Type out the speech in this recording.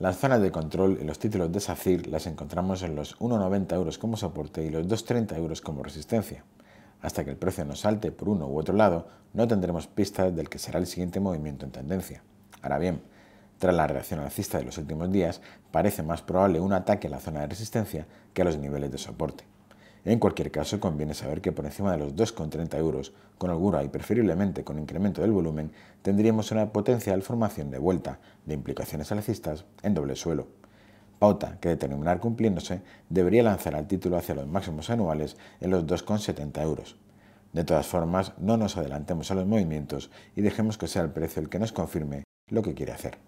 Las zonas de control en los títulos de SACIR las encontramos en los 1,90 euros como soporte y los 2,30 euros como resistencia. Hasta que el precio no salte por uno u otro lado, no tendremos pistas del que será el siguiente movimiento en tendencia. Ahora bien, tras la reacción alcista de los últimos días, parece más probable un ataque a la zona de resistencia que a los niveles de soporte. En cualquier caso, conviene saber que por encima de los 2,30 euros, con holgura y preferiblemente con incremento del volumen, tendríamos una potencial formación de vuelta de implicaciones alcistas en doble suelo. Pauta que de terminar cumpliéndose debería lanzar al título hacia los máximos anuales en los 2,70 euros. De todas formas, no nos adelantemos a los movimientos y dejemos que sea el precio el que nos confirme lo que quiere hacer.